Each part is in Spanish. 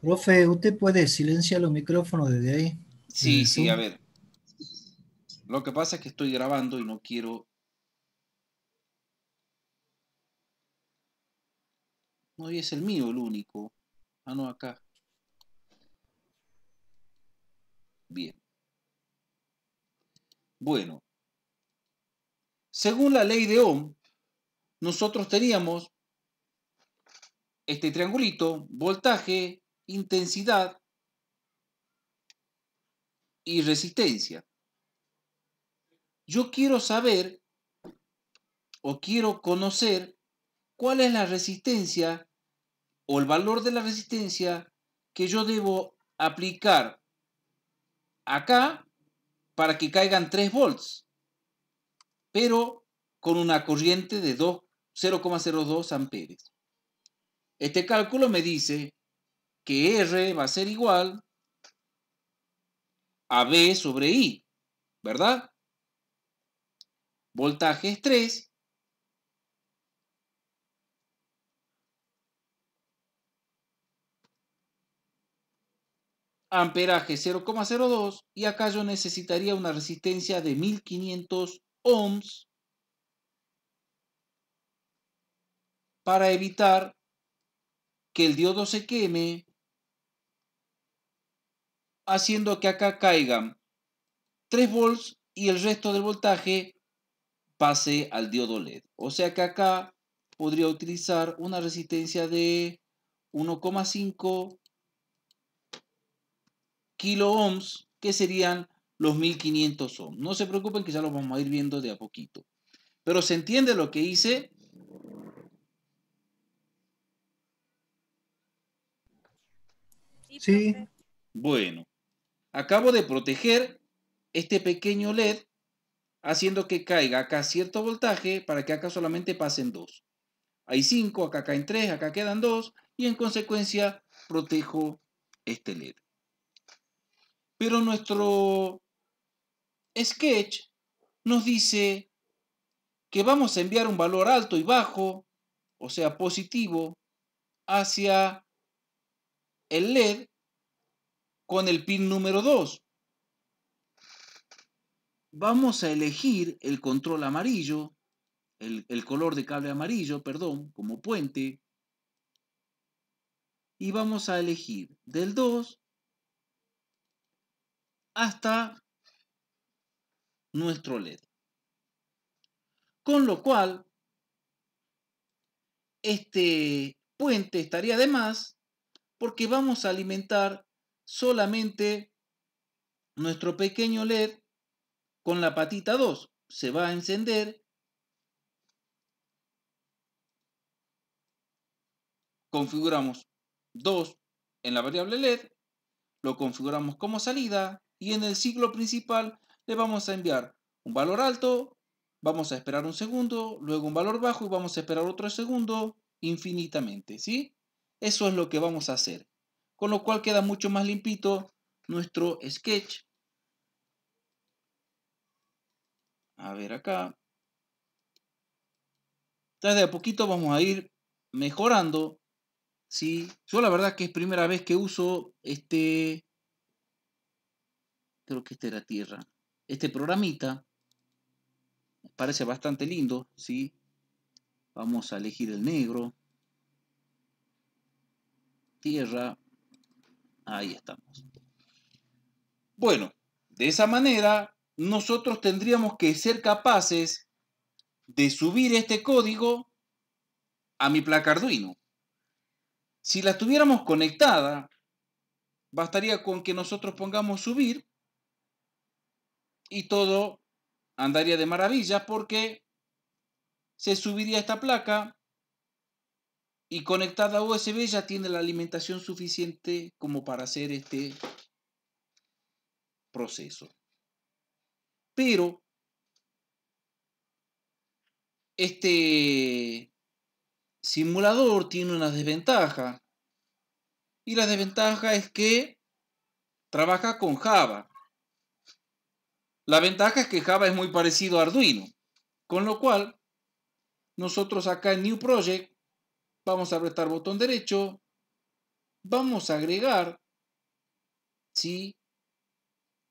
Profe, ¿usted puede silenciar los micrófonos desde ahí? Sí, sí, a ver. Lo que pasa es que estoy grabando y no quiero... No, y es el mío el único. Ah, no, acá. Bien. Bueno. Según la ley de Ohm, nosotros teníamos este triangulito, voltaje, intensidad y resistencia. Yo quiero saber o quiero conocer cuál es la resistencia o el valor de la resistencia que yo debo aplicar acá para que caigan 3 volts, pero con una corriente de 0,02 amperes. Este cálculo me dice que R va a ser igual a B sobre I, ¿verdad? Voltaje es 3. Amperaje 0,02 y acá yo necesitaría una resistencia de 1500 ohms para evitar que el diodo se queme haciendo que acá caigan 3 volts y el resto del voltaje pase al diodo LED. O sea que acá podría utilizar una resistencia de 1,5 kilo ohms, que serían los 1500 ohms. No se preocupen que ya los vamos a ir viendo de a poquito. Pero se entiende lo que hice. Sí. Bueno, Acabo de proteger este pequeño LED haciendo que caiga acá cierto voltaje para que acá solamente pasen dos. Hay cinco, acá caen tres, acá quedan dos y en consecuencia protejo este LED. Pero nuestro sketch nos dice que vamos a enviar un valor alto y bajo, o sea positivo, hacia el LED con el pin número 2. Vamos a elegir el control amarillo, el, color de cable amarillo, perdón, como puente. Y vamos a elegir del 2 hasta nuestro LED. Con lo cual, este puente estaría de más porque vamos a alimentar solamente nuestro pequeño LED con la patita 2 se va a encender configuramos 2 en la variable LED, lo configuramos como salida y en el ciclo principal le vamos a enviar un valor alto, vamos a esperar un segundo, luego un valor bajo y vamos a esperar otro segundo infinitamente, ¿sí? Eso es lo que vamos a hacer con lo cual queda mucho más limpito nuestro sketch. A ver acá. Desde de a poquito vamos a ir mejorando. ¿sí? Yo la verdad que es primera vez que uso este... Creo que este era tierra. Este programita. Parece bastante lindo. ¿sí? Vamos a elegir el negro. Tierra. Ahí estamos. Bueno, de esa manera nosotros tendríamos que ser capaces de subir este código a mi placa Arduino. Si la tuviéramos conectada, bastaría con que nosotros pongamos subir y todo andaría de maravilla porque se subiría esta placa y conectada a USB ya tiene la alimentación suficiente como para hacer este proceso. Pero este simulador tiene una desventaja. Y la desventaja es que trabaja con Java. La ventaja es que Java es muy parecido a Arduino. Con lo cual, nosotros acá en New Project Vamos a apretar botón derecho. Vamos a agregar ¿sí?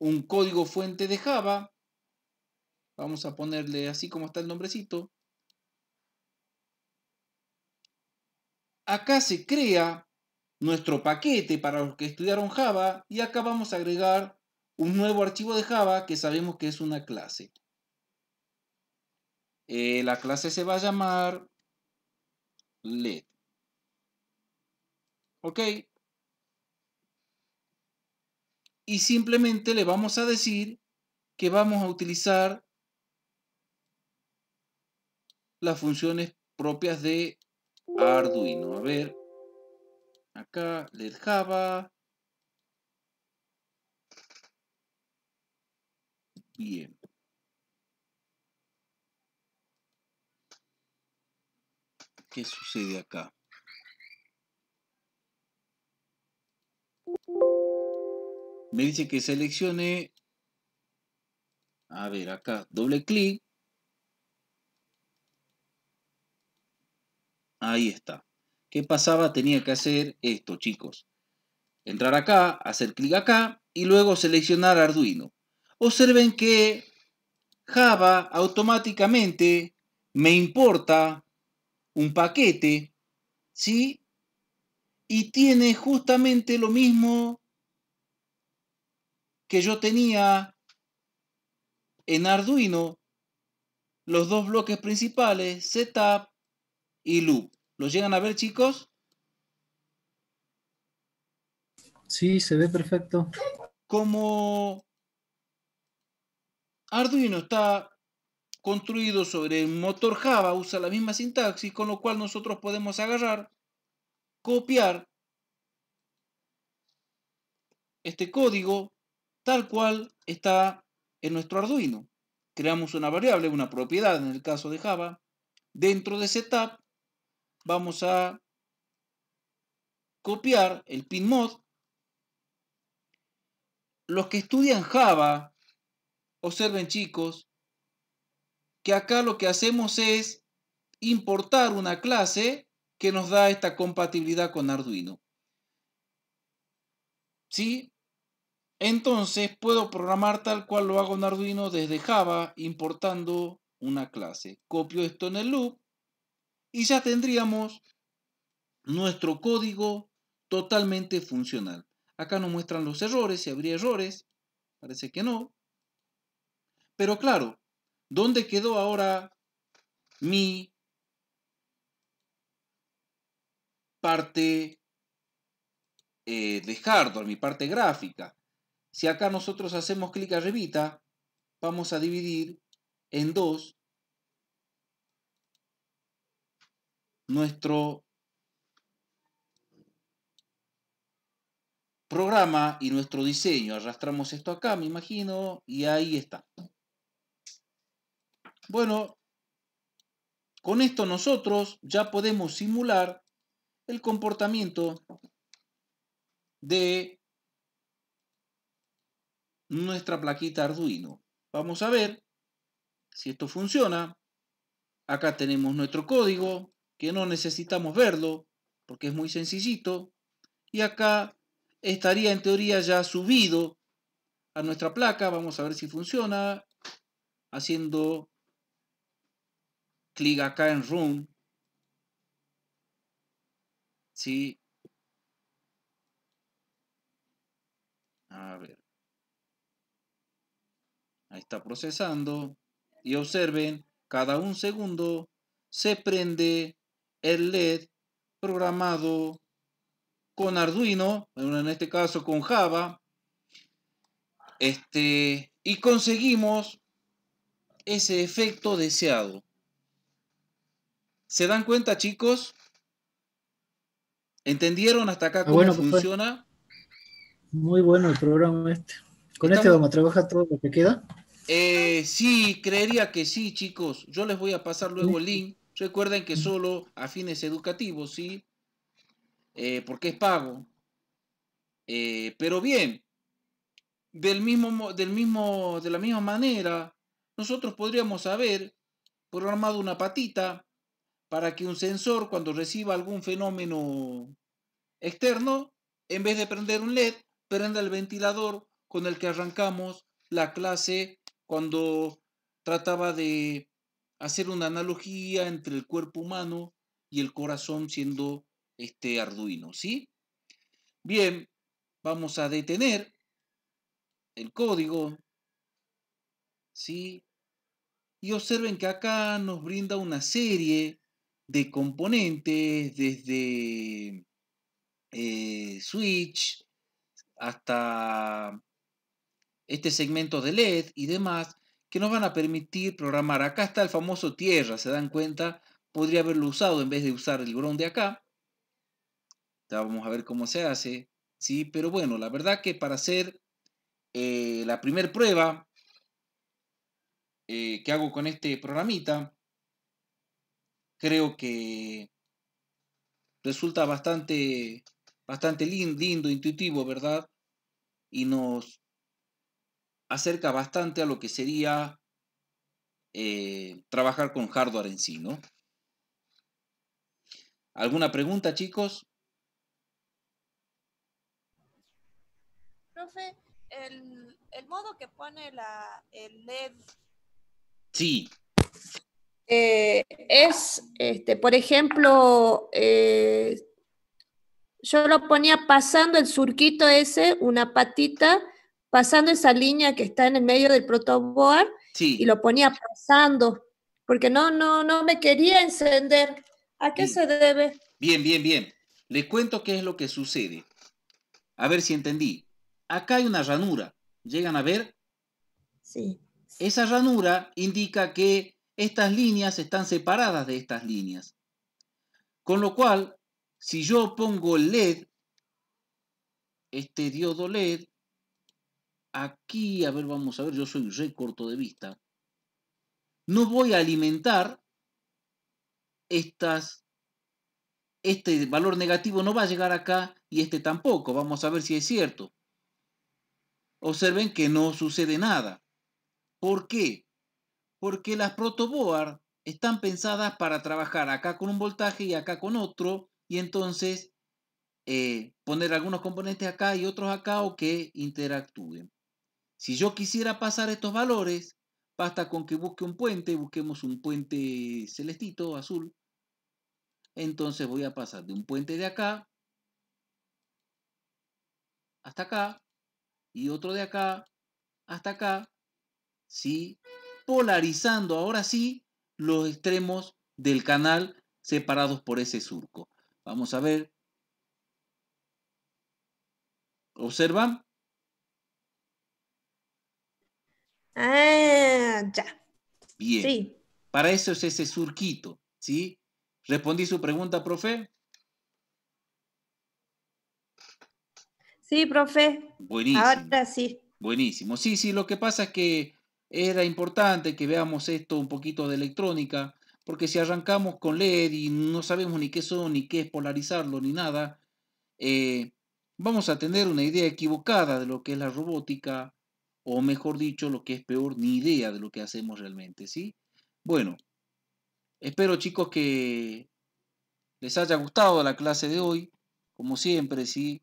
un código fuente de Java. Vamos a ponerle así como está el nombrecito. Acá se crea nuestro paquete para los que estudiaron Java y acá vamos a agregar un nuevo archivo de Java que sabemos que es una clase. Eh, la clase se va a llamar led, Ok. Y simplemente le vamos a decir que vamos a utilizar las funciones propias de Arduino. A ver, acá LED Java. Bien. qué sucede acá. Me dice que seleccione, a ver, acá, doble clic. Ahí está. ¿Qué pasaba? Tenía que hacer esto, chicos. Entrar acá, hacer clic acá y luego seleccionar Arduino. Observen que Java automáticamente me importa un paquete, ¿sí? Y tiene justamente lo mismo que yo tenía en Arduino, los dos bloques principales, setup y loop. ¿Lo llegan a ver, chicos? Sí, se ve perfecto. Como Arduino está construido sobre el motor Java usa la misma sintaxis, con lo cual nosotros podemos agarrar, copiar este código tal cual está en nuestro Arduino. Creamos una variable, una propiedad en el caso de Java. Dentro de setup vamos a copiar el pin Los que estudian Java, observen chicos, que acá lo que hacemos es importar una clase que nos da esta compatibilidad con Arduino. ¿Sí? Entonces puedo programar tal cual lo hago en Arduino desde Java importando una clase. Copio esto en el loop y ya tendríamos nuestro código totalmente funcional. Acá nos muestran los errores, si habría errores, parece que no. Pero claro, ¿Dónde quedó ahora mi parte eh, de hardware, mi parte gráfica? Si acá nosotros hacemos clic arribita, vamos a dividir en dos nuestro programa y nuestro diseño. Arrastramos esto acá, me imagino, y ahí está. Bueno, con esto nosotros ya podemos simular el comportamiento de nuestra plaquita Arduino. Vamos a ver si esto funciona. Acá tenemos nuestro código, que no necesitamos verlo, porque es muy sencillito. Y acá estaría en teoría ya subido a nuestra placa. Vamos a ver si funciona haciendo clic acá en Room. Sí. A ver. Ahí está procesando. Y observen, cada un segundo se prende el LED programado con Arduino, en este caso con Java, este, y conseguimos ese efecto deseado. ¿Se dan cuenta, chicos? ¿Entendieron hasta acá ah, cómo pues funciona? Muy bueno el programa este. ¿Con este vamos a trabajar todo lo que queda? Eh, sí, creería que sí, chicos. Yo les voy a pasar luego el link. Recuerden que solo a fines educativos, ¿sí? Eh, porque es pago. Eh, pero bien, del mismo, del mismo, de la misma manera, nosotros podríamos haber programado una patita para que un sensor cuando reciba algún fenómeno externo, en vez de prender un LED, prenda el ventilador con el que arrancamos la clase cuando trataba de hacer una analogía entre el cuerpo humano y el corazón siendo este Arduino, ¿sí? Bien, vamos a detener el código, ¿sí? Y observen que acá nos brinda una serie de componentes, desde eh, Switch hasta este segmento de LED y demás, que nos van a permitir programar. Acá está el famoso tierra, se dan cuenta, podría haberlo usado en vez de usar el bron de acá. vamos a ver cómo se hace, ¿sí? Pero bueno, la verdad que para hacer eh, la primera prueba eh, que hago con este programita, creo que resulta bastante, bastante lindo, intuitivo, ¿verdad? Y nos acerca bastante a lo que sería eh, trabajar con hardware en sí, ¿no? ¿Alguna pregunta, chicos? Profe, el, el modo que pone la, el LED. Sí, eh, es, este, por ejemplo, eh, yo lo ponía pasando el surquito ese, una patita, pasando esa línea que está en el medio del protoboard y lo ponía pasando, porque no, no, no me quería encender. ¿A qué se debe? Bien, bien, bien. Les cuento qué es lo que sucede. A ver si entendí. Acá hay una ranura. ¿Llegan a ver? Sí. Esa ranura indica que estas líneas están separadas de estas líneas. Con lo cual, si yo pongo LED, este diodo LED, aquí, a ver, vamos a ver, yo soy re corto de vista, no voy a alimentar estas, este valor negativo no va a llegar acá y este tampoco. Vamos a ver si es cierto. Observen que no sucede nada. ¿Por qué? porque las protoboard están pensadas para trabajar acá con un voltaje y acá con otro, y entonces eh, poner algunos componentes acá y otros acá o que interactúen. Si yo quisiera pasar estos valores, basta con que busque un puente, busquemos un puente celestito, azul. Entonces voy a pasar de un puente de acá hasta acá y otro de acá hasta acá. ¿sí? polarizando ahora sí los extremos del canal separados por ese surco. Vamos a ver. ¿Observan? Ah, ya. Bien. Sí. Para eso es ese surquito, ¿sí? ¿Respondí su pregunta, profe? Sí, profe. Buenísimo. Ahora sí. Buenísimo. Sí, sí, lo que pasa es que era importante que veamos esto un poquito de electrónica, porque si arrancamos con LED y no sabemos ni qué son, ni qué es polarizarlo, ni nada, eh, vamos a tener una idea equivocada de lo que es la robótica, o mejor dicho, lo que es peor, ni idea de lo que hacemos realmente, ¿sí? Bueno, espero chicos que les haya gustado la clase de hoy, como siempre, ¿sí?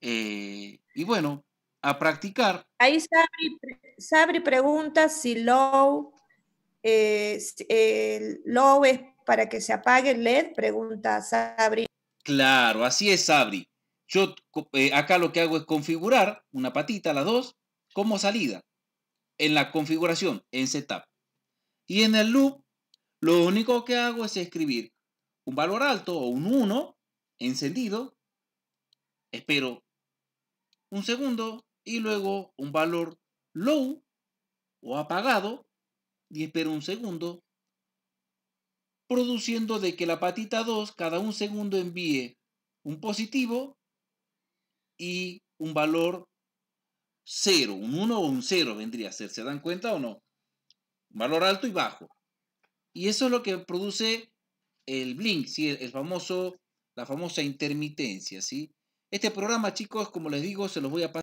Eh, y bueno, a practicar. Ahí Sabri, pregunta si low, eh, eh, low es para que se apague el LED, pregunta Sabri. Claro, así es Sabri. Yo eh, acá lo que hago es configurar una patita, las dos, como salida en la configuración, en setup. Y en el loop, lo único que hago es escribir un valor alto o un 1 encendido. Espero un segundo y luego un valor low o apagado y espero un segundo, produciendo de que la patita 2 cada un segundo envíe un positivo y un valor 0, un 1 o un 0 vendría a ser, ¿se dan cuenta o no? Un valor alto y bajo. Y eso es lo que produce el blink, ¿sí? el famoso, la famosa intermitencia. ¿sí? Este programa, chicos, como les digo, se los voy a pasar.